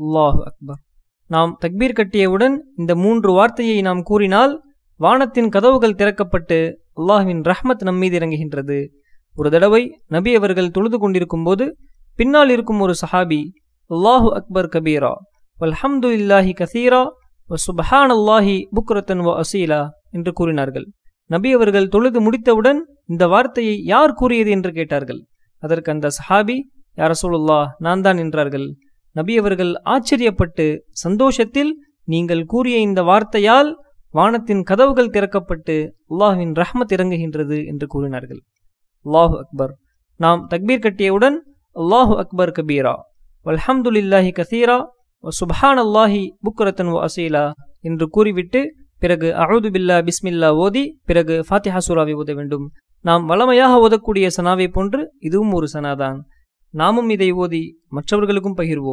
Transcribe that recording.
அல்லாஹ் அக்பர் நாம் தக்பீர் கட்டியவுடன் இந்த மூன்று வார்த்தையை நாம் கூறினால் வானத்தின் கதவுகள் திறக்கப்பட்டு அல்லாஹுவின் ரஹ்மத் நம்மீது இறங்குகின்றது ஒரு தடவை நபி அவர்கள் தொழுது கொண்டிருக்கும் போது பின்னால் இருக்கும் ஒரு சஹாபி அல்லாஹு அக்பர் கபீரா வல்ஹம்து இல்லாஹி கசீரா வ சுபஹான் அல்லாஹி புக்ரத்தன் வ அசீலா என்று கூறினார்கள் நபி அவர்கள் தொழுது முடித்தவுடன் இந்த வார்த்தையை யார் கூறியது என்று கேட்டார்கள் அதற்கு அந்த சஹாபி யார் சொல்லுல்லா நான் தான் என்றார்கள் நபியவர்கள் ஆச்சரியப்பட்டு சந்தோஷத்தில் நீங்கள் கூறிய இந்த வார்த்தையால் வானத்தின் கதவுகள் திறக்கப்பட்டு அல்லாஹுவின் ரஹ்மத் இறங்குகின்றது என்று கூறினார்கள் அல்லாஹு அக்பர் நாம் தக்பீர் கட்டியவுடன் அல்லாஹு அக்பர் கபீரா இல்லாஹி கசீரா சுபஹான் அல்லாஹி புக்ரத்தன் ஓ அசீலா என்று கூறிவிட்டு பிறகு அகது பில்லா பிஸ்மில்லா ஓதி பிறகு ஃபாத்திஹா சூராவை ஓத வேண்டும் நாம் வளமையாக ஓதக்கூடிய சனாவை போன்று இதுவும் ஒரு சனாதான் நாமும் இதை ஓதி மற்றவர்களுக்கும் பகிர்வோம்